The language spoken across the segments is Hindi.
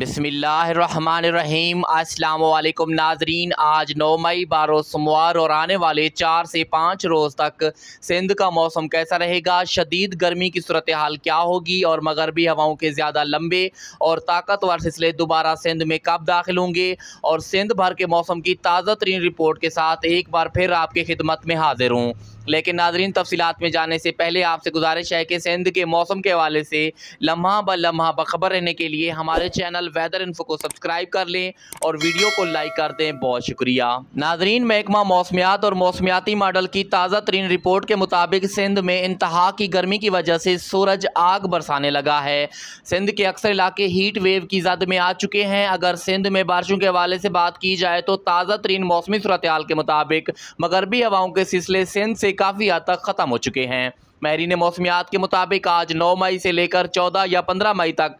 बिसमीम अल्लाम नाजरीन आज 9 मई बारो सोमवार और आने वाले चार से पाँच रोज़ तक सिंध का मौसम कैसा रहेगा शदीद गर्मी की सूरत हाल क्या होगी और मगरबी हवाओं के ज़्यादा लंबे और ताकतवर सिलसिले दोबारा सिंध में कब दाखिल होंगे और सिंध भर के मौसम की ताज़ा तरीन रिपोर्ट के साथ एक बार फिर आपकी खिदमत में हाजिर हूँ लेकिन नाजरीन तफसीत में जाने से पहले आपसे गुजारिश है कि सिंध के मौसम के हवाले से लम्हा ब लम्हा बखबर रहने के लिए हमारे चैनल वेदर इन्फो को सब्सक्राइब कर लें और वीडियो को लाइक कर दें बहुत शुक्रिया नाजरीन महकमा मौसमियात और मौसमियाती मॉडल की ताज़ा तरीन रिपोर्ट के मुताबिक सिंध में इंतहा की गर्मी की वजह से सूरज आग बरसाने लगा है सिंध के अक्सर इलाके हीट वेव की जद में आ चुके हैं अगर सिंध में बारिशों के हवाले से बात की जाए तो ताज़ा तरीन मौसमी सूरत के मुताबिक मगरबी हवाओं के सिलसिले सिंध से काफ़ी हद तक ख़त्म हो चुके हैं महरीन मौसमियात के मुताबिक आज 9 मई से लेकर 14 या 15 मई तक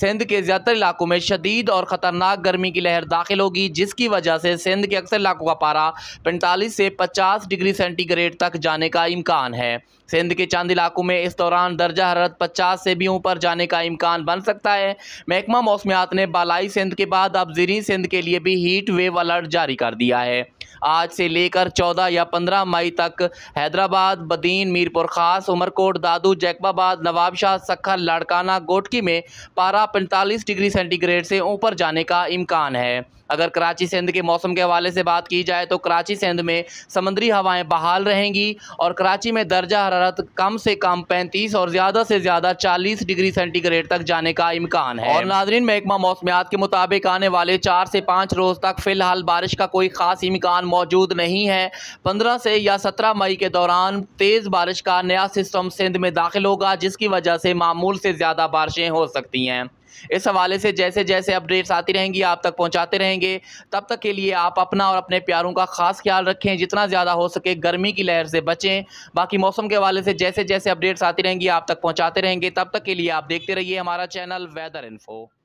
सिंध के ज़्यादातर इलाकों में शदीद और ख़तरनाक गर्मी की लहर दाखिल होगी जिसकी वजह से सिंध के अक्सर इलाकों का पारा 45 से 50 डिग्री सेंटीग्रेड तक जाने का इम्कान है सिंध के चंद इलाकों में इस दौरान दर्जा हरत पचास से भी ऊपर जाने का इम्कान बन सकता है महकमा मौसमियात ने बालाई सिंध के बाद अब जीरी सिंध के लिए भी हीट वेव अलर्ट जारी कर दिया है आज से लेकर 14 या 15 मई तक हैदराबाद बदीन मीरपुर खास उमरकोट दादू जैकबाबाद नवाबशाह सखर लाड़काना गोटकी में पारा पैंतालीस डिग्री सेंटीग्रेड से ऊपर जाने का इम्कान है अगर कराची सिंध के मौसम के हवाले से बात की जाए तो कराची सिंध में समंदरी हवाएं बहाल रहेंगी और कराची में दर्जा हरारत कम से कम पैंतीस और ज़्यादा से ज़्यादा चालीस डिग्री सेंटीग्रेड तक जाने का इम्कान है और नाजरीन महकमा मौसमियात के मुताबिक आने वाले चार से पाँच रोज़ तक फ़िलहाल बारिश का कोई ख़ास इम्कान मौजूद नहीं है पंद्रह से या सत्रह मई के दौरान तेज़ बारिश का नया सिस्टम सिंध में दाखिल होगा जिसकी वजह से मामूल से ज़्यादा बारिशें हो सकती हैं इस हवाले से जैसे जैसे अपडेट्स आती रहेंगी आप तक पहुँचाते रहेंगे तब तक के लिए आप अपना और अपने प्यारों का खास ख्याल रखें जितना ज़्यादा हो सके गर्मी की लहर से बचें बाकी मौसम के हवाले से जैसे जैसे अपडेट्स आती रहेंगी आप तक पहुँचाते रहेंगे तब तक के लिए आप देखते रहिए हमारा चैनल वेदर इन्फो